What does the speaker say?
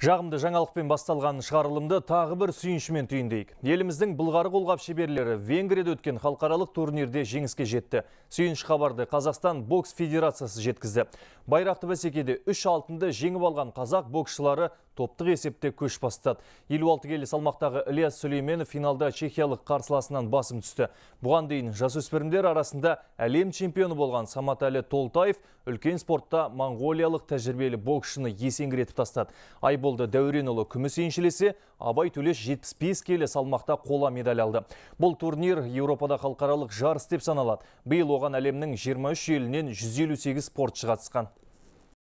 Жағымды жаңалықпен басталған шығарылымды тағы бір сүйіншімен түйіндейік. Еліміздің бұлғары қолғап шеберлері Венгрияда өткен халықаралық турнирде жеңіске жетті. Сүйінші хабарды Қазақстан бокс федерациясы жеткізді. Байрақты бәсекеде 3 алтынды жеңіп алған қазақ боксшылары топтық есепте көш бастады. 56 келі салмақтағы Ильяс Сүлейменов финалда чехиялық қарсыласынан басым түсті. Бұған дейін жасөспірімдер арасында әлем чемпионы болған Самат Саматәлі Толтаев үлкен спортта моңғолиялық тәжірибелі боксшыны есеңгіретіп тастады. Айболды Дәуренұлы күміс еншілесе, Абай Төлеш 75 келі салмақта қола медаль алды. Бұл турнир Еуропада халықаралық жарыс деп саналады. Биыл оған әлемнің 23 елінен 158 спортшы қатысқан.